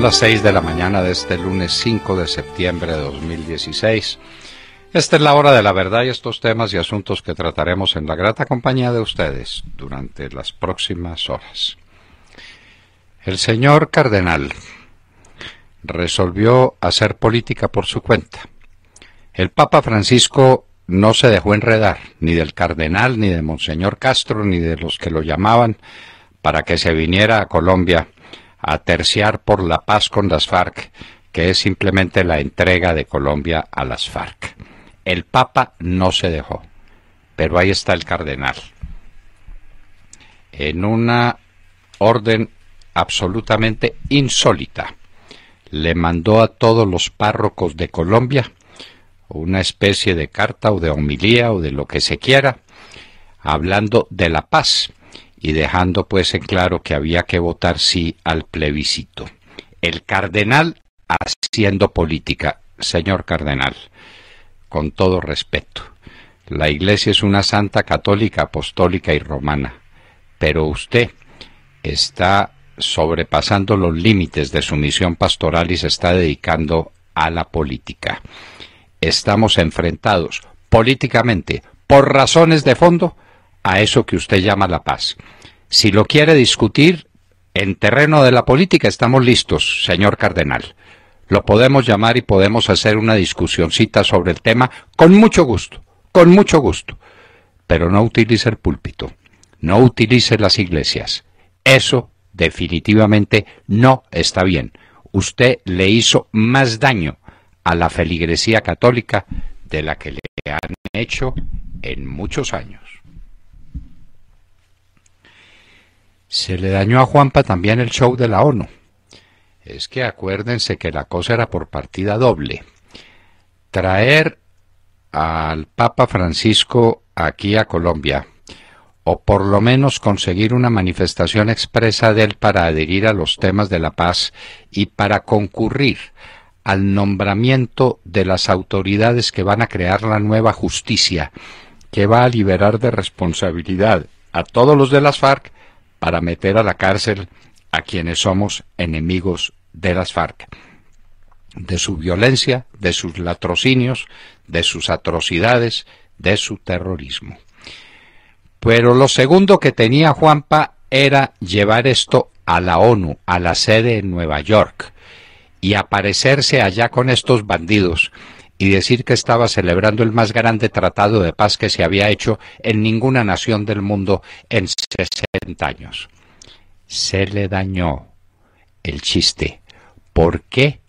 las 6 de la mañana de este lunes 5 de septiembre de 2016. Esta es la hora de la verdad y estos temas y asuntos que trataremos en la grata compañía de ustedes durante las próximas horas. El señor cardenal resolvió hacer política por su cuenta. El Papa Francisco no se dejó enredar, ni del cardenal, ni de Monseñor Castro, ni de los que lo llamaban para que se viniera a Colombia a terciar por la paz con las FARC, que es simplemente la entrega de Colombia a las FARC. El Papa no se dejó, pero ahí está el cardenal. En una orden absolutamente insólita, le mandó a todos los párrocos de Colombia una especie de carta o de homilía o de lo que se quiera, hablando de la paz y dejando pues en claro que había que votar sí al plebiscito. El cardenal haciendo política. Señor cardenal, con todo respeto, la Iglesia es una santa católica, apostólica y romana, pero usted está sobrepasando los límites de su misión pastoral y se está dedicando a la política. Estamos enfrentados políticamente por razones de fondo a eso que usted llama la paz. Si lo quiere discutir en terreno de la política, estamos listos, señor cardenal. Lo podemos llamar y podemos hacer una discusioncita sobre el tema con mucho gusto, con mucho gusto. Pero no utilice el púlpito, no utilice las iglesias. Eso definitivamente no está bien. Usted le hizo más daño a la feligresía católica de la que le han hecho en muchos años. Se le dañó a Juanpa también el show de la ONU. Es que acuérdense que la cosa era por partida doble. Traer al Papa Francisco aquí a Colombia, o por lo menos conseguir una manifestación expresa de él para adherir a los temas de la paz y para concurrir al nombramiento de las autoridades que van a crear la nueva justicia, que va a liberar de responsabilidad a todos los de las FARC para meter a la cárcel a quienes somos enemigos de las FARC, de su violencia, de sus latrocinios, de sus atrocidades, de su terrorismo. Pero lo segundo que tenía Juanpa era llevar esto a la ONU, a la sede en Nueva York, y aparecerse allá con estos bandidos y decir que estaba celebrando el más grande tratado de paz que se había hecho en ninguna nación del mundo en 60 años. Se le dañó el chiste. ¿Por qué?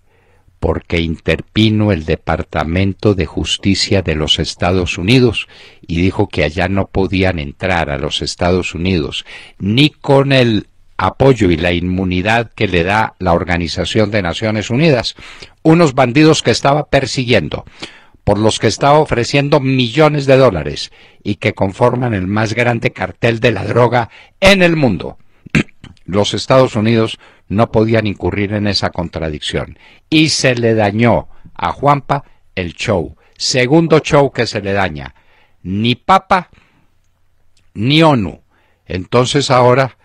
Porque interpino el Departamento de Justicia de los Estados Unidos y dijo que allá no podían entrar a los Estados Unidos ni con el apoyo y la inmunidad que le da la Organización de Naciones Unidas, unos bandidos que estaba persiguiendo, por los que estaba ofreciendo millones de dólares y que conforman el más grande cartel de la droga en el mundo. Los Estados Unidos no podían incurrir en esa contradicción y se le dañó a Juanpa el show. Segundo show que se le daña. Ni Papa ni ONU. Entonces ahora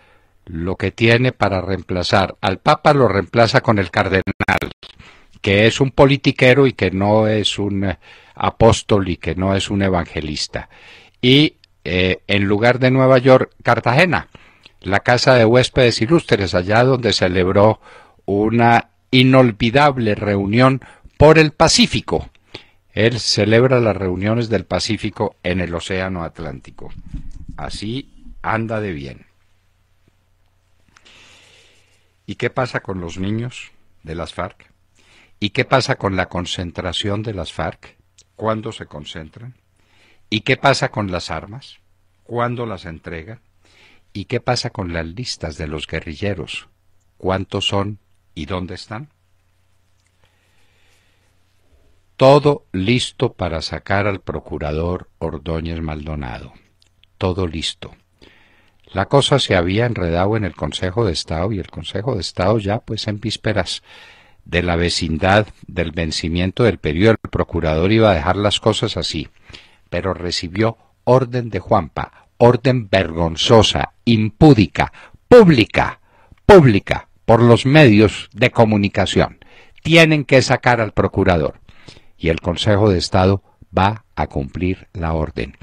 lo que tiene para reemplazar al Papa lo reemplaza con el cardenal, que es un politiquero y que no es un eh, apóstol y que no es un evangelista. Y eh, en lugar de Nueva York, Cartagena, la casa de huéspedes ilustres, allá donde celebró una inolvidable reunión por el Pacífico. Él celebra las reuniones del Pacífico en el Océano Atlántico. Así anda de bien. ¿Y qué pasa con los niños de las FARC? ¿Y qué pasa con la concentración de las FARC? ¿Cuándo se concentran? ¿Y qué pasa con las armas? ¿Cuándo las entrega? ¿Y qué pasa con las listas de los guerrilleros? ¿Cuántos son y dónde están? Todo listo para sacar al procurador Ordóñez Maldonado. Todo listo. La cosa se había enredado en el Consejo de Estado y el Consejo de Estado ya pues en vísperas de la vecindad del vencimiento del periodo, el procurador iba a dejar las cosas así, pero recibió orden de Juanpa, orden vergonzosa, impúdica, pública, pública, por los medios de comunicación. Tienen que sacar al procurador. Y el Consejo de Estado va a cumplir la orden.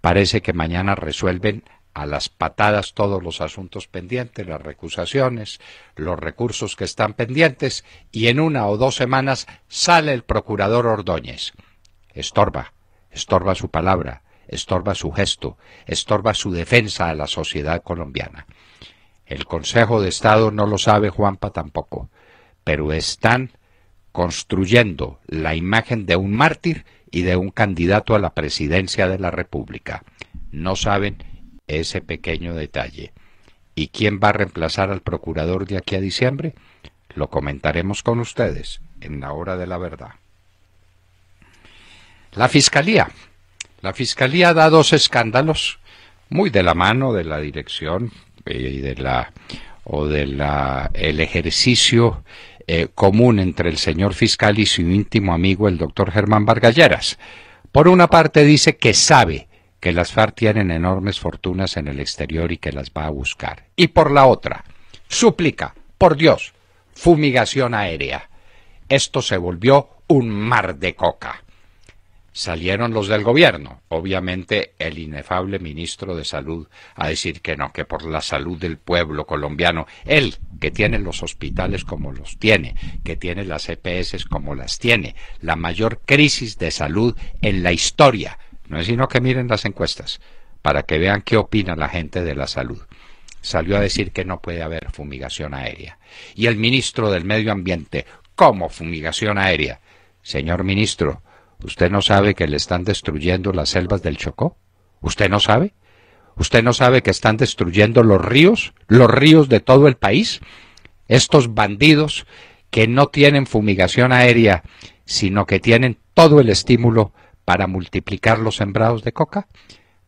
Parece que mañana resuelven a las patadas todos los asuntos pendientes, las recusaciones, los recursos que están pendientes, y en una o dos semanas sale el procurador Ordóñez. Estorba, estorba su palabra, estorba su gesto, estorba su defensa a la sociedad colombiana. El Consejo de Estado no lo sabe Juanpa tampoco, pero están construyendo la imagen de un mártir y de un candidato a la presidencia de la República. No saben ese pequeño detalle. ¿Y quién va a reemplazar al procurador de aquí a diciembre? Lo comentaremos con ustedes en la hora de la verdad. La Fiscalía. La Fiscalía da dos escándalos muy de la mano de la dirección eh, y de la o del el ejercicio eh, común entre el señor fiscal y su íntimo amigo el doctor Germán Vargalleras. Por una parte dice que sabe que las FARC tienen enormes fortunas en el exterior y que las va a buscar. Y por la otra, ...súplica, por Dios, fumigación aérea. Esto se volvió un mar de coca. Salieron los del gobierno, obviamente el inefable ministro de Salud, a decir que no, que por la salud del pueblo colombiano, él que tiene los hospitales como los tiene, que tiene las EPS como las tiene, la mayor crisis de salud en la historia, no es sino que miren las encuestas para que vean qué opina la gente de la salud. Salió a decir que no puede haber fumigación aérea. Y el ministro del Medio Ambiente, ¿cómo fumigación aérea? Señor ministro, ¿usted no sabe que le están destruyendo las selvas del Chocó? ¿Usted no sabe? ¿Usted no sabe que están destruyendo los ríos, los ríos de todo el país? Estos bandidos que no tienen fumigación aérea, sino que tienen todo el estímulo para multiplicar los sembrados de coca?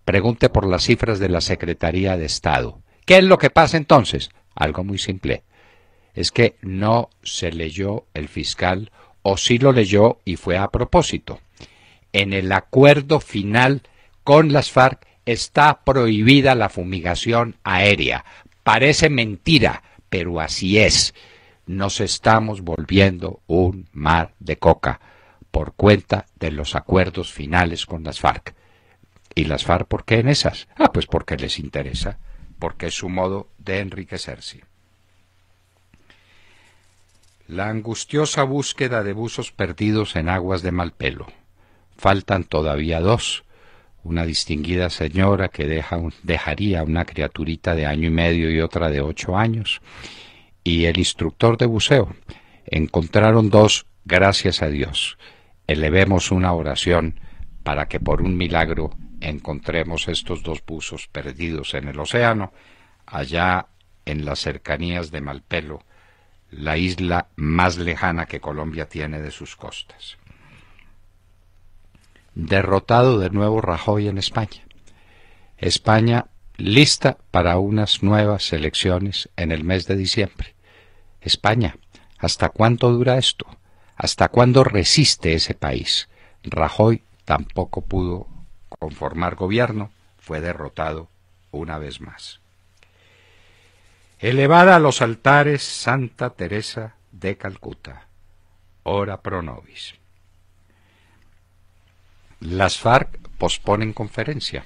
Pregunte por las cifras de la Secretaría de Estado. ¿Qué es lo que pasa entonces? Algo muy simple. Es que no se leyó el fiscal o sí lo leyó y fue a propósito. En el acuerdo final con las FARC está prohibida la fumigación aérea. Parece mentira, pero así es. Nos estamos volviendo un mar de coca por cuenta de los acuerdos finales con las FARC. ¿Y las FARC por qué en esas? Ah, pues porque les interesa, porque es su modo de enriquecerse. La angustiosa búsqueda de buzos perdidos en aguas de Malpelo. Faltan todavía dos. Una distinguida señora que deja dejaría una criaturita de año y medio y otra de ocho años. Y el instructor de buceo. Encontraron dos, gracias a Dios. Elevemos una oración para que por un milagro encontremos estos dos buzos perdidos en el océano, allá en las cercanías de Malpelo, la isla más lejana que Colombia tiene de sus costas. Derrotado de nuevo Rajoy en España. España lista para unas nuevas elecciones en el mes de diciembre. España, ¿hasta cuánto dura esto? ¿Hasta cuándo resiste ese país? Rajoy tampoco pudo conformar gobierno, fue derrotado una vez más. Elevada a los altares Santa Teresa de Calcuta, ora pro nobis. Las FARC posponen conferencia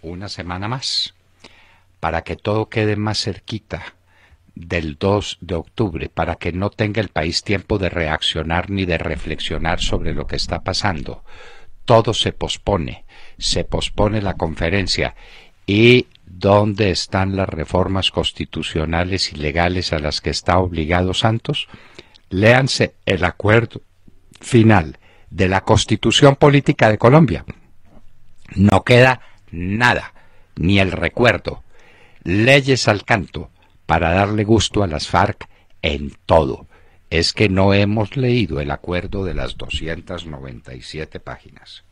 una semana más para que todo quede más cerquita del 2 de octubre para que no tenga el país tiempo de reaccionar ni de reflexionar sobre lo que está pasando. Todo se pospone, se pospone la conferencia y ¿dónde están las reformas constitucionales y legales a las que está obligado Santos? Léanse el acuerdo final de la Constitución Política de Colombia. No queda nada, ni el recuerdo. Leyes al canto, para darle gusto a las FARC en todo. Es que no hemos leído el acuerdo de las 297 páginas.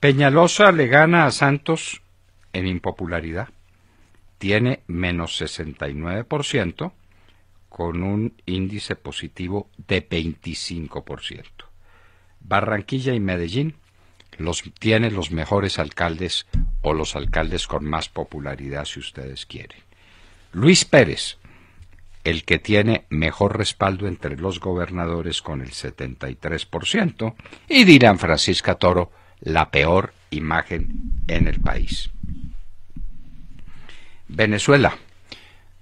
Peñalosa le gana a Santos en impopularidad. Tiene menos 69% con un índice positivo de 25%. Barranquilla y Medellín los tiene los mejores alcaldes o los alcaldes con más popularidad si ustedes quieren. Luis Pérez, el que tiene mejor respaldo entre los gobernadores con el 73%, y dirán Francisca Toro, la peor imagen en el país. Venezuela,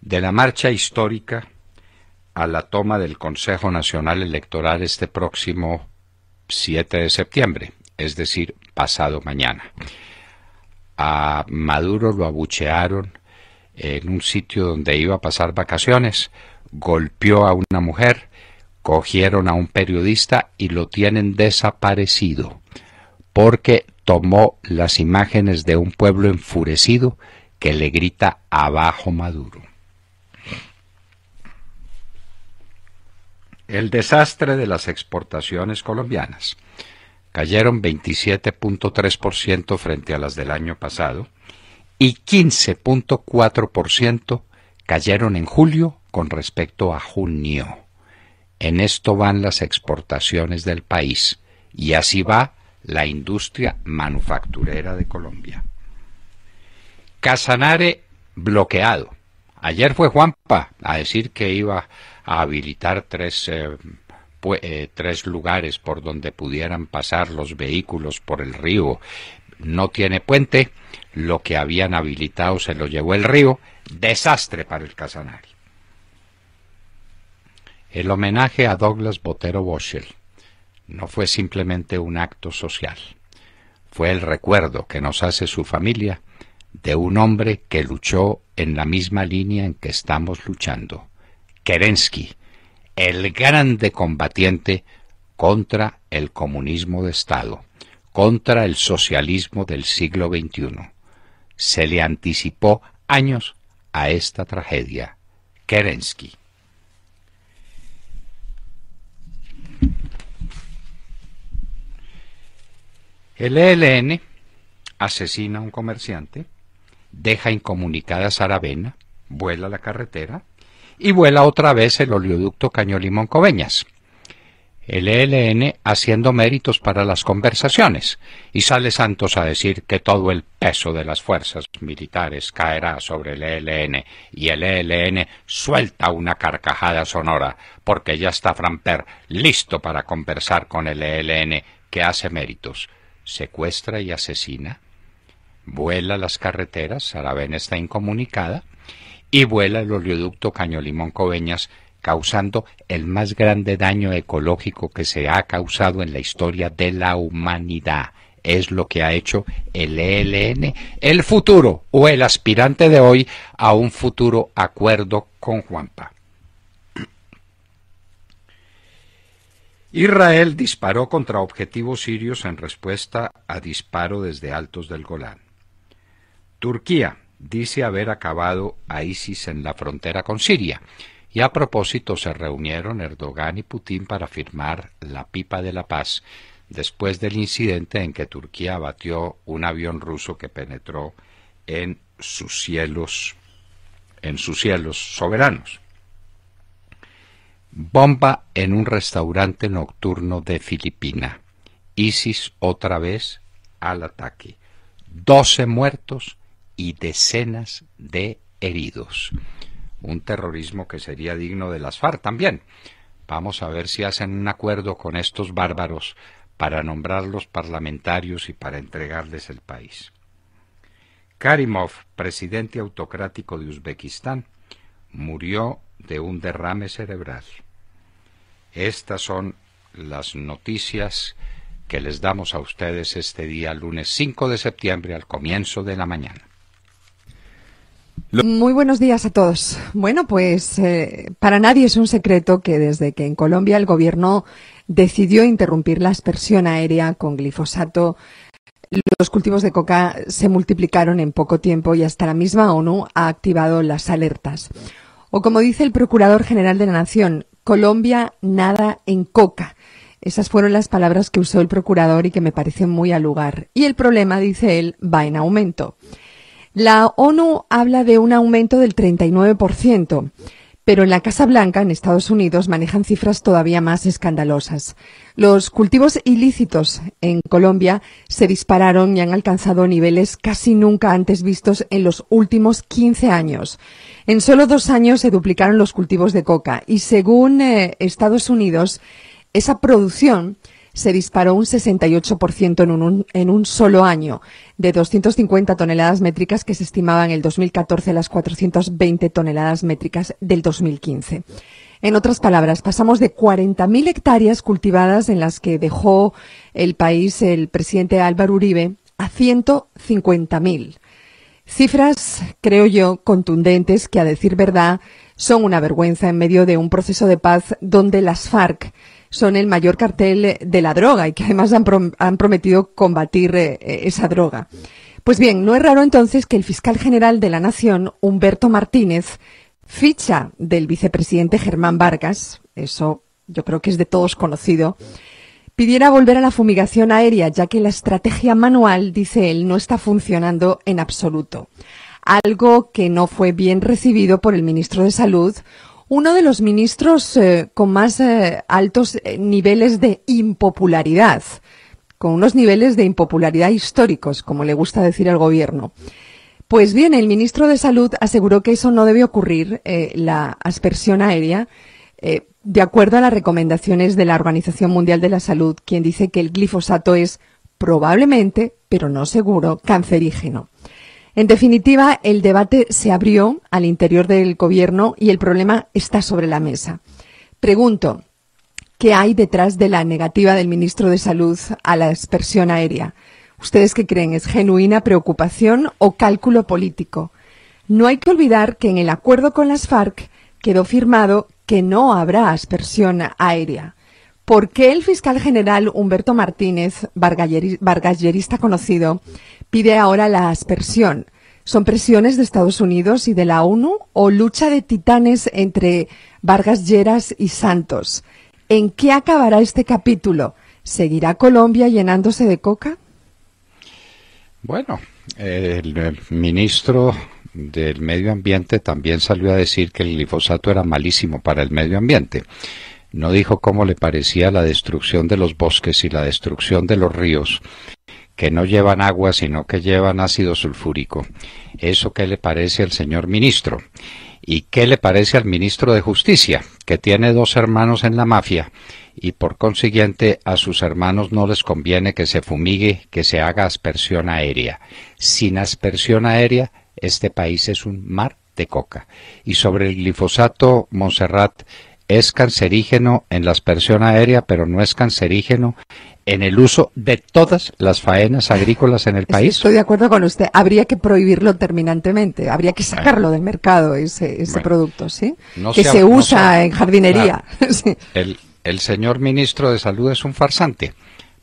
de la marcha histórica a la toma del Consejo Nacional Electoral este próximo 7 de septiembre, es decir, pasado mañana. A Maduro lo abuchearon en un sitio donde iba a pasar vacaciones, golpeó a una mujer, cogieron a un periodista y lo tienen desaparecido porque tomó las imágenes de un pueblo enfurecido que le grita abajo Maduro. El desastre de las exportaciones colombianas. Cayeron 27.3% frente a las del año pasado y 15.4% cayeron en julio con respecto a junio. En esto van las exportaciones del país y así va la industria manufacturera de Colombia. Casanare bloqueado. Ayer fue Juanpa a decir que iba a habilitar tres, eh, eh, tres lugares por donde pudieran pasar los vehículos por el río, no tiene puente, lo que habían habilitado se lo llevó el río, desastre para el Casanare. El homenaje a Douglas Botero Boschel no fue simplemente un acto social, fue el recuerdo que nos hace su familia de un hombre que luchó en la misma línea en que estamos luchando, Kerensky, el grande combatiente contra el comunismo de Estado contra el socialismo del siglo XXI. Se le anticipó años a esta tragedia. Kerensky. El ELN asesina a un comerciante, deja incomunicada a Saravena, vuela la carretera y vuela otra vez el oleoducto Cañolimón Coveñas el ELN haciendo méritos para las conversaciones y sale Santos a decir que todo el peso de las fuerzas militares caerá sobre el ELN y el ELN suelta una carcajada sonora porque ya está Framper listo para conversar con el ELN que hace méritos, secuestra y asesina, vuela las carreteras, Saravena está incomunicada y vuela el oleoducto Cañolimón Coveñas causando el más grande daño ecológico que se ha causado en la historia de la humanidad. Es lo que ha hecho el ELN, el futuro o el aspirante de hoy a un futuro acuerdo con Juanpa. Israel disparó contra objetivos sirios en respuesta a disparo desde altos del Golán. Turquía dice haber acabado a ISIS en la frontera con Siria. Y a propósito se reunieron Erdogan y Putin para firmar la pipa de la paz después del incidente en que Turquía abatió un avión ruso que penetró en sus cielos en sus cielos soberanos. Bomba en un restaurante nocturno de Filipina. ISIS otra vez al ataque. Doce muertos y decenas de heridos un terrorismo que sería digno de las FARC también. Vamos a ver si hacen un acuerdo con estos bárbaros para nombrarlos parlamentarios y para entregarles el país. Karimov, presidente autocrático de Uzbekistán, murió de un derrame cerebral. Estas son las noticias que les damos a ustedes este día lunes 5 de septiembre al comienzo de la mañana. Muy buenos días a todos. Bueno, pues eh, para nadie es un secreto que desde que en Colombia el gobierno decidió interrumpir la aspersión aérea con glifosato, los cultivos de coca se multiplicaron en poco tiempo y hasta la misma ONU ha activado las alertas. O como dice el Procurador General de la Nación, Colombia nada en coca. Esas fueron las palabras que usó el Procurador y que me parecen muy al lugar. Y el problema, dice él, va en aumento. La ONU habla de un aumento del 39%, pero en la Casa Blanca, en Estados Unidos, manejan cifras todavía más escandalosas. Los cultivos ilícitos en Colombia se dispararon y han alcanzado niveles casi nunca antes vistos en los últimos 15 años. En solo dos años se duplicaron los cultivos de coca y según eh, Estados Unidos, esa producción se disparó un 68% en un, en un solo año, de 250 toneladas métricas que se estimaban en el 2014 a las 420 toneladas métricas del 2015. En otras palabras, pasamos de 40.000 hectáreas cultivadas en las que dejó el país el presidente Álvaro Uribe a 150.000. Cifras, creo yo, contundentes que, a decir verdad, son una vergüenza en medio de un proceso de paz donde las FARC son el mayor cartel de la droga y que además han, prometido combatir eh, esa droga. Pues bien, no es raro entonces que el fiscal general de la Nación, Humberto Martínez, ficha del vicepresidente Germán Vargas, eso yo creo que es de todos conocido, pidiera volver a la fumigación aérea, ya que la estrategia manual, dice él, no está funcionando en absoluto. Algo que no fue bien recibido por el ministro de Salud, uno de los ministros eh, con más eh, altos eh, niveles de impopularidad, con unos niveles de impopularidad históricos, como le gusta decir al gobierno. Pues bien, el ministro de Salud aseguró que eso no debe ocurrir, la aspersión aérea, de acuerdo a las recomendaciones de la Organización Mundial de la Salud, quien dice que el glifosato es probablemente, pero no seguro, cancerígeno. En definitiva, el debate se abrió al interior del gobierno y el problema está sobre la mesa. Pregunto, ¿qué hay detrás de la negativa del ministro de Salud a la aspersión aérea? ¿Ustedes qué creen? ¿Es genuina preocupación o cálculo político? No hay que olvidar que en el acuerdo con las FARC quedó firmado que no habrá aspersión aérea. ¿Por qué el fiscal general Humberto Martínez, bargallerista conocido, pide ahora la aspersión? ¿Son presiones de Estados Unidos y de la ONU o lucha de titanes entre Vargas Lleras y Santos? ¿En qué acabará este capítulo? ¿Seguirá Colombia llenándose de coca? Bueno, el ministro del Medio Ambiente también salió a decir que el glifosato era malísimo para el medio ambiente no dijo cómo le parecía la destrucción de los bosques y la destrucción de los ríos, que no llevan agua sino que llevan ácido sulfúrico. ¿Eso qué le parece al señor ministro? ¿Y qué le parece al ministro de Justicia, que tiene dos hermanos en la mafia y por consiguiente a sus hermanos no les conviene que se fumigue, que se haga aspersión aérea? Sin aspersión aérea, este país es un mar de coca. Y sobre el glifosato, Monserrat es cancerígeno en la aspersión aérea, pero no es cancerígeno en el uso de todas las faenas agrícolas en el país. Estoy de acuerdo con usted. Habría que prohibirlo terminantemente. Habría que sacarlo del mercado ese, ese producto, ¿sí? que se, usa en jardinería. el señor ministro de Salud es un farsante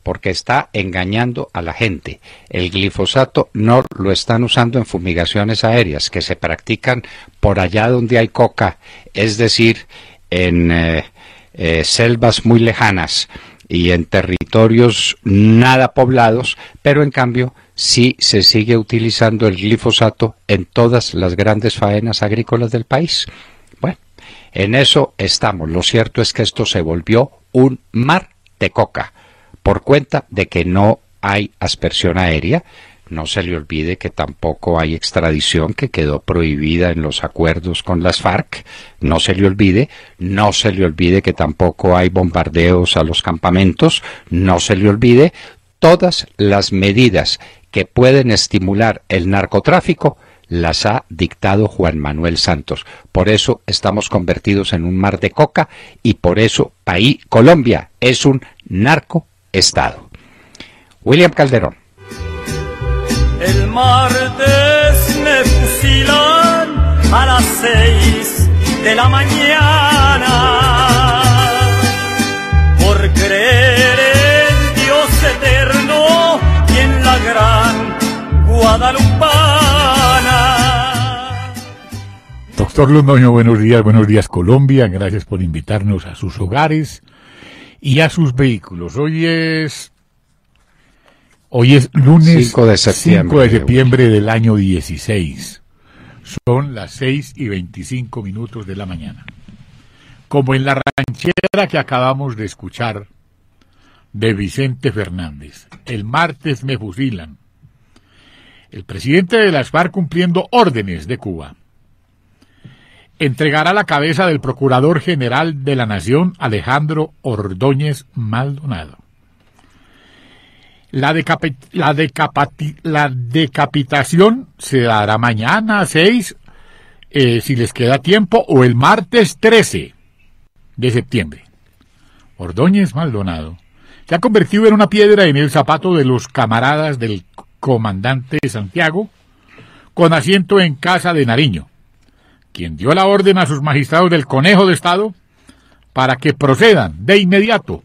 porque está engañando a la gente. El glifosato no lo están usando en fumigaciones aéreas que se practican por allá donde hay coca, es decir, en eh, eh, selvas muy lejanas y en territorios nada poblados, pero en cambio sí se sigue utilizando el glifosato en todas las grandes faenas agrícolas del país. Bueno, en eso estamos. Lo cierto es que esto se volvió un mar de coca por cuenta de que no hay aspersión aérea no se le olvide que tampoco hay extradición que quedó prohibida en los acuerdos con las FARC. No se le olvide. No se le olvide que tampoco hay bombardeos a los campamentos. No se le olvide. Todas las medidas que pueden estimular el narcotráfico las ha dictado Juan Manuel Santos. Por eso estamos convertidos en un mar de coca y por eso país Colombia es un narcoestado. William Calderón. El martes me fusilan a las seis de la mañana por creer en Dios eterno y en la gran Guadalupana. Doctor Londoño, buenos días, buenos días Colombia, gracias por invitarnos a sus hogares y a sus vehículos. Hoy es Hoy es lunes 5 de septiembre, del año 16. Son las 6 y 25 minutos de la mañana. Como en la ranchera que acabamos de escuchar de Vicente Fernández, el martes me fusilan. El presidente de las FARC cumpliendo órdenes de Cuba entregará la cabeza del Procurador General de la Nación, Alejandro Ordóñez Maldonado. La, decapitación se dará mañana 6, eh, si les queda tiempo, o el martes 13 de septiembre. Ordóñez Maldonado se ha convertido en una piedra en el zapato de los camaradas del comandante Santiago, con asiento en casa de Nariño, quien dio la orden a sus magistrados del Conejo de Estado para que procedan de inmediato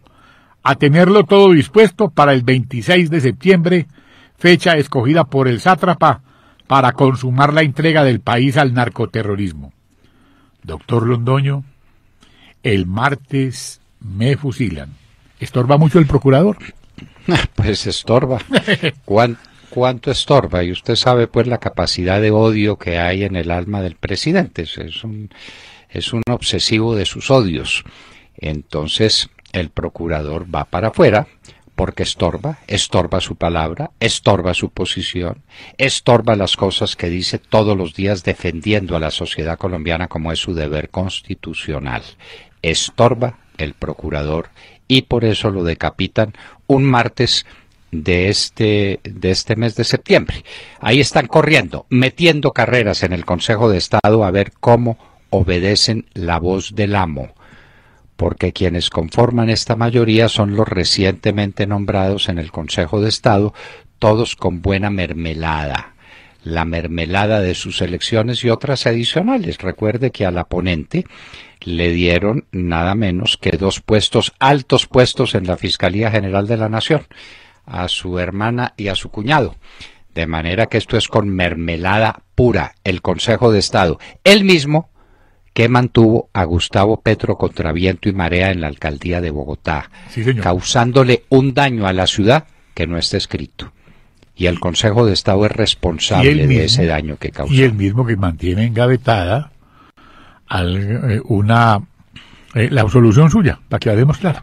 a tenerlo todo dispuesto para el 26 de septiembre, fecha escogida por el sátrapa para consumar la entrega del país al narcoterrorismo. Doctor Londoño, el martes me fusilan. ¿Estorba mucho el procurador? Pues estorba. ¿Cuánto, estorba? Y usted sabe pues la capacidad de odio que hay en el alma del presidente. Es un, es un obsesivo de sus odios. Entonces, el procurador va para afuera porque estorba, estorba su palabra, estorba su posición, estorba las cosas que dice todos los días defendiendo a la sociedad colombiana como es su deber constitucional. Estorba el procurador y por eso lo decapitan un martes de este, de este mes de septiembre. Ahí están corriendo, metiendo carreras en el Consejo de Estado a ver cómo obedecen la voz del amo porque quienes conforman esta mayoría son los recientemente nombrados en el Consejo de Estado, todos con buena mermelada, la mermelada de sus elecciones y otras adicionales. Recuerde que al la le dieron nada menos que dos puestos, altos puestos en la Fiscalía General de la Nación, a su hermana y a su cuñado. De manera que esto es con mermelada pura, el Consejo de Estado. Él mismo que mantuvo a Gustavo Petro contra viento y marea en la alcaldía de Bogotá, causándole un daño a la ciudad que no está escrito. Y el Consejo de Estado es responsable de ese daño que causó. Y el mismo que mantiene engavetada eh, una, eh, la absolución suya, para que la demostrar.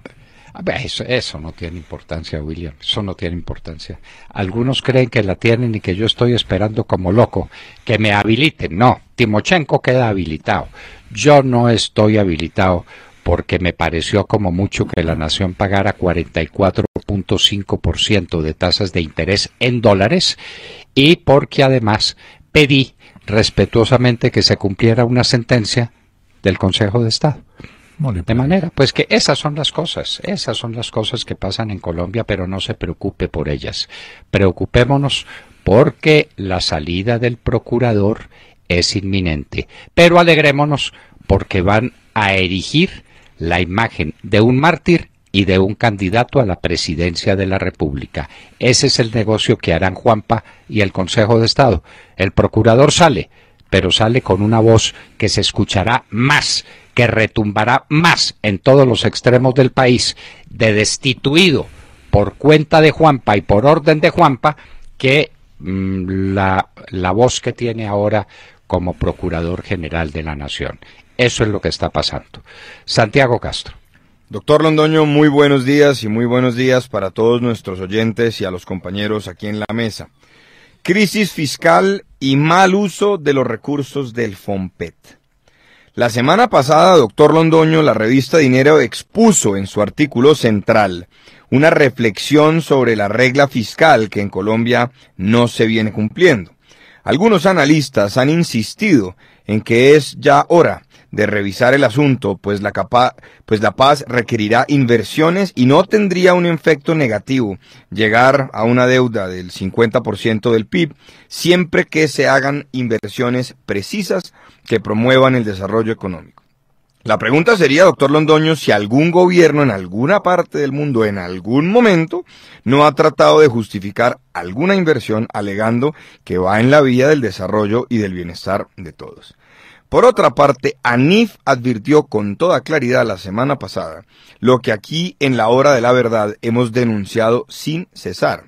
Ah, eso, eso, no tiene importancia, William. Eso no tiene importancia. Algunos creen que la tienen y que yo estoy esperando como loco que me habiliten. No, Timochenko queda habilitado. Yo no estoy habilitado porque me pareció como mucho que la nación pagara 44.5% de tasas de interés en dólares y porque además pedí respetuosamente que se cumpliera una sentencia del Consejo de Estado. De manera, pues que esas son las cosas, esas son las cosas que pasan en Colombia, pero no se preocupe por ellas. Preocupémonos porque la salida del procurador es inminente. Pero alegrémonos porque van a erigir la imagen de un mártir y de un candidato a la presidencia de la República. Ese es el negocio que harán Juanpa y el Consejo de Estado. El procurador sale, pero sale con una voz que se escuchará más, que retumbará más en todos los extremos del país, de destituido por cuenta de Juanpa y por orden de Juanpa, que mm, la voz que tiene ahora como Procurador General de la Nación. Eso es lo que está pasando. Santiago Castro. Doctor Londoño, muy buenos días y muy buenos días para todos nuestros oyentes y a los compañeros aquí en la mesa. Crisis fiscal y mal uso de los recursos del FOMPET. La semana pasada, doctor Londoño, la revista Dinero expuso en su artículo central una reflexión sobre la regla fiscal que en Colombia no se viene cumpliendo. Algunos analistas han insistido en que es ya hora de revisar el asunto, pues la, capa pues la paz requerirá inversiones y no tendría un efecto negativo llegar a una deuda del 50% del PIB siempre que se hagan inversiones precisas que promuevan el desarrollo económico. La pregunta sería, doctor Londoño, si algún gobierno en alguna parte del mundo en algún momento no ha tratado de justificar alguna inversión alegando que va en la vía del desarrollo y del bienestar de todos. Por otra parte, ANIF advirtió con toda claridad la semana pasada lo que aquí en la hora de la verdad hemos denunciado sin cesar.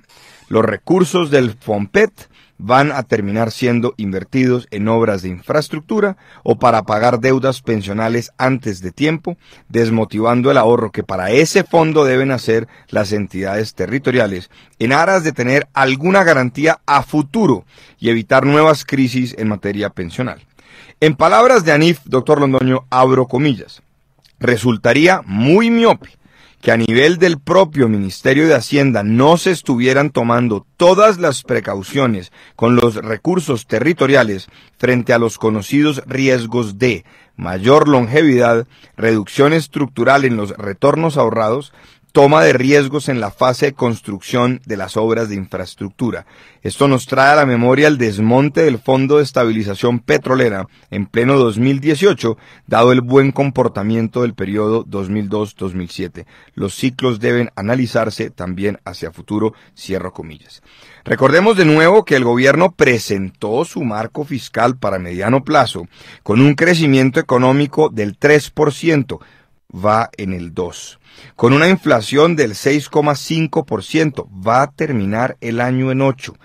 Los recursos del FOMPET van a terminar siendo invertidos en obras de infraestructura o para pagar deudas pensionales antes de tiempo, desmotivando el ahorro que para ese fondo deben hacer las entidades territoriales, en aras de tener alguna garantía a futuro y evitar nuevas crisis en materia pensional. En palabras de Anif, doctor Londoño, abro comillas, resultaría muy miope que a nivel del propio Ministerio de Hacienda no se estuvieran tomando todas las precauciones con los recursos territoriales frente a los conocidos riesgos de mayor longevidad, reducción estructural en los retornos ahorrados, toma de riesgos en la fase de construcción de las obras de infraestructura. Esto nos trae a la memoria el desmonte del Fondo de Estabilización Petrolera en pleno 2018, dado el buen comportamiento del periodo 2002-2007. Los ciclos deben analizarse también hacia futuro, cierro comillas. Recordemos de nuevo que el gobierno presentó su marco fiscal para mediano plazo con un crecimiento económico del 3%, va en el 2. Con una inflación del 6,5%, va a terminar el año en 8.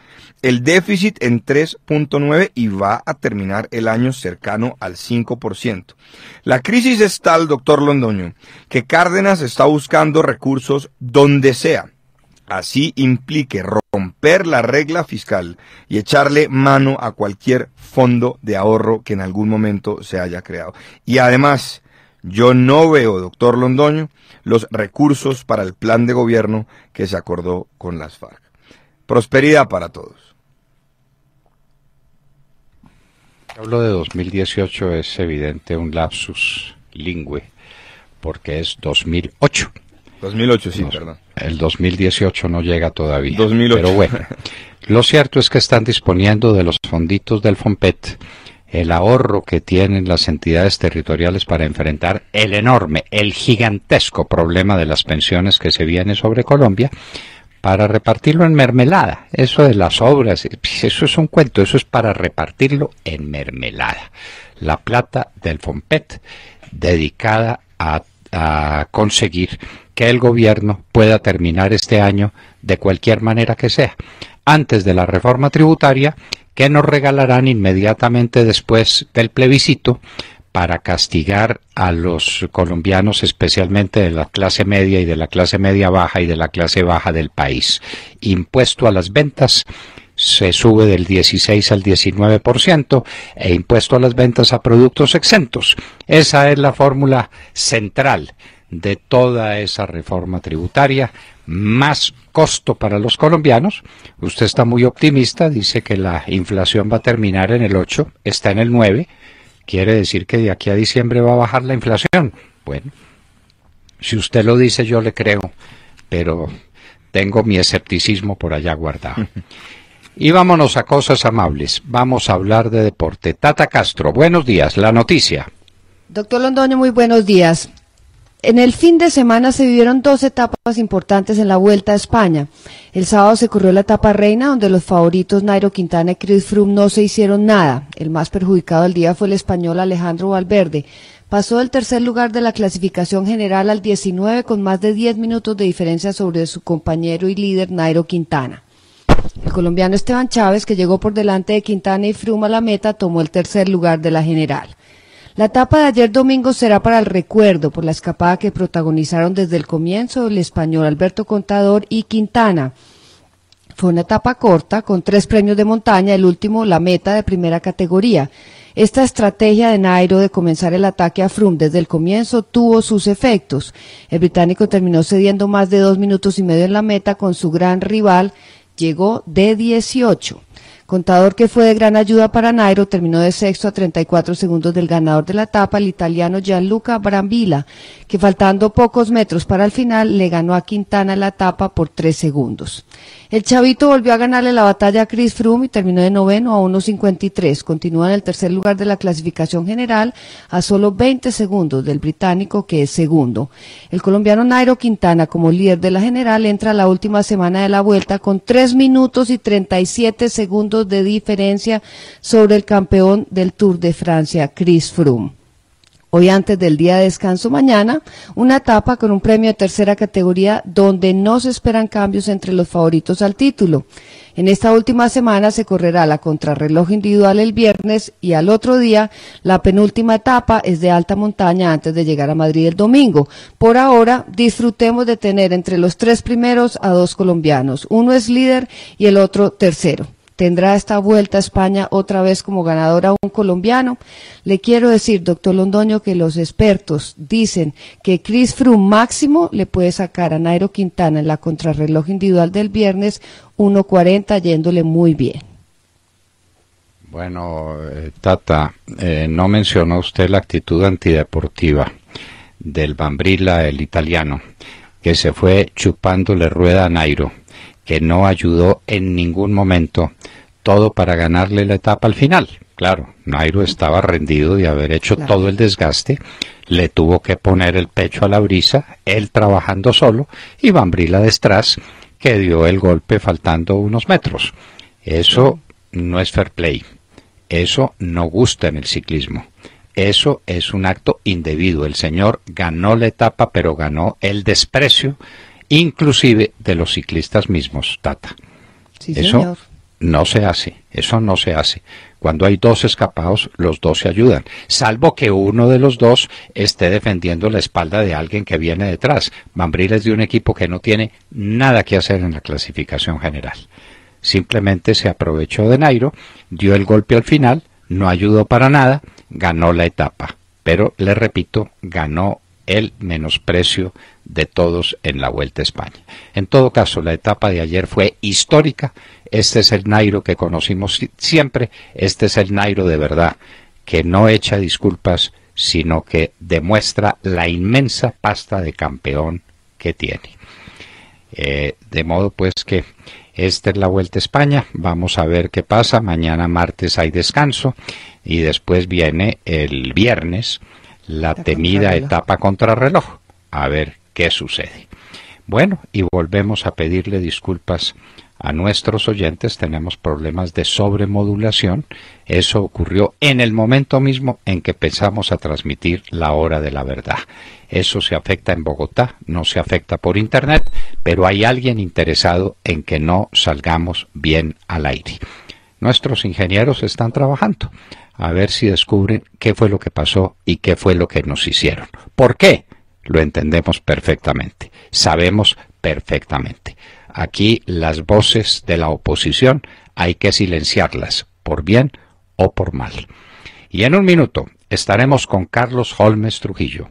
El déficit en 3.9 y va a terminar el año cercano al 5%. La crisis es tal, doctor Londoño, que Cárdenas está buscando recursos donde sea. Así implique romper la regla fiscal y echarle mano a cualquier fondo de ahorro que en algún momento se haya creado. Y además, yo no veo, doctor Londoño, los recursos para el plan de gobierno que se acordó con las FARC. Prosperidad para todos. Hablo de 2018, es evidente un lapsus lingüe, porque es 2008. 2008, sí, perdón. El 2018 no llega todavía. 2008. Pero bueno, lo cierto es que están disponiendo de los fonditos del FOMPET el ahorro que tienen las entidades territoriales para enfrentar el enorme, el gigantesco problema de las pensiones que se viene sobre Colombia para repartirlo en mermelada. Eso de las obras, eso es un cuento, eso es para repartirlo en mermelada. La plata del FOMPET dedicada a, a conseguir que el gobierno pueda terminar este año de cualquier manera que sea. Antes de la reforma tributaria, que nos regalarán inmediatamente después del plebiscito para castigar a los colombianos, especialmente de la clase media y de la clase media baja y de la clase baja del país. Impuesto a las ventas se sube del 16 al 19% e impuesto a las ventas a productos exentos. Esa es la fórmula central de toda esa reforma tributaria más costo para los colombianos. Usted está muy optimista, dice que la inflación va a terminar en el 8, está en el 9, quiere decir que de aquí a diciembre va a bajar la inflación. Bueno, si usted lo dice yo le creo, pero tengo mi escepticismo por allá guardado. Y vámonos a cosas amables. Vamos a hablar de deporte. Tata Castro, buenos días. La noticia. Doctor Londoño, muy buenos días. En el fin de semana se vivieron dos etapas importantes en la Vuelta a España. El sábado se corrió la etapa reina, donde los favoritos Nairo Quintana y Chris Froome no se hicieron nada. El más perjudicado del día fue el español Alejandro Valverde. Pasó del tercer lugar de la clasificación general al 19 con más de 10 minutos de diferencia sobre su compañero y líder Nairo Quintana. El colombiano Esteban Chávez, que llegó por delante de Quintana y Froome a la meta, tomó el tercer lugar de la general. La etapa de ayer domingo será para el recuerdo por la escapada que protagonizaron desde el comienzo el español Alberto Contador y Quintana. Fue una etapa corta con tres premios de montaña, el último la meta de primera categoría. Esta estrategia de Nairo de comenzar el ataque a Froome desde el comienzo tuvo sus efectos. El británico terminó cediendo más de dos minutos y medio en la meta con su gran rival, llegó de 18. Contador que fue de gran ayuda para Nairo, terminó de sexto a 34 segundos del ganador de la etapa, el italiano Gianluca Brambilla, que faltando pocos metros para el final le ganó a Quintana la etapa por 3 segundos. El Chavito volvió a ganarle la batalla a Chris Froome y terminó de noveno a 1.53. Continúa en el tercer lugar de la clasificación general a solo 20 segundos del británico que es segundo. El colombiano Nairo Quintana como líder de la general entra a la última semana de la vuelta con 3 minutos y 37 segundos de diferencia sobre el campeón del Tour de Francia, Chris Froome hoy antes del día de descanso mañana, una etapa con un premio de tercera categoría donde no se esperan cambios entre los favoritos al título. En esta última semana se correrá la contrarreloj individual el viernes y al otro día la penúltima etapa es de alta montaña antes de llegar a Madrid el domingo. Por ahora disfrutemos de tener entre los tres primeros a dos colombianos. Uno es líder y el otro tercero tendrá esta vuelta a España otra vez como ganador a un colombiano. Le quiero decir, doctor Londoño, que los expertos dicen que Chris Froome máximo le puede sacar a Nairo Quintana en la contrarreloj individual del viernes 1.40 yéndole muy bien. Bueno, eh, Tata, eh, no mencionó usted la actitud antideportiva del Bambrila, el italiano, que se fue chupándole rueda a Nairo que no ayudó en ningún momento, todo para ganarle la etapa al final. Claro, Nairo estaba rendido de haber hecho todo el desgaste, le tuvo que poner el pecho a la brisa, él trabajando solo y Bambrila detrás, que dio el golpe faltando unos metros. Eso no es fair play, eso no gusta en el ciclismo. Eso es un acto indebido. El señor ganó la etapa, pero ganó el desprecio inclusive de los ciclistas mismos, Tata. Eso no se hace. Eso no se hace. Cuando hay dos escapados, los dos se ayudan, salvo que uno de los dos esté defendiendo la espalda de alguien que viene detrás. Mambril es de un equipo que no tiene nada que hacer en la clasificación general. Simplemente se aprovechó de Nairo, dio el golpe al final, no ayudó para nada, ganó la etapa. Pero, le repito, ganó el menosprecio de todos en la Vuelta a España. En todo caso, la etapa de ayer fue histórica. Este es el Nairo que conocimos siempre. Este es el Nairo de verdad, que no echa disculpas, sino que demuestra la inmensa pasta de campeón que tiene. Eh, de modo pues que esta es la Vuelta a España. Vamos a ver qué pasa. Mañana martes hay descanso y después viene el viernes la temida etapa contrarreloj. A ver qué sucede. Bueno, y volvemos a pedirle disculpas a nuestros oyentes. Tenemos problemas de sobremodulación. Eso ocurrió en el momento mismo en que pensamos a transmitir la hora de la verdad. Eso se afecta en Bogotá, no se afecta por Internet, pero hay alguien interesado en que no salgamos bien al aire. Nuestros ingenieros están trabajando a ver si descubren qué fue lo que pasó y qué fue lo que nos hicieron. ¿Por qué? Lo entendemos perfectamente, sabemos perfectamente. Aquí las voces de la oposición hay que silenciarlas, por bien o por mal. Y en un minuto estaremos con Carlos Holmes Trujillo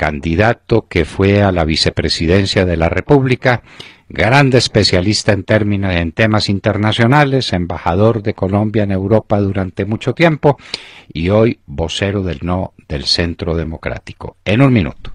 candidato que fue a la vicepresidencia de la República, grande especialista en términos en temas internacionales, embajador de Colombia en Europa durante mucho tiempo y hoy vocero del no del Centro Democrático. En un minuto.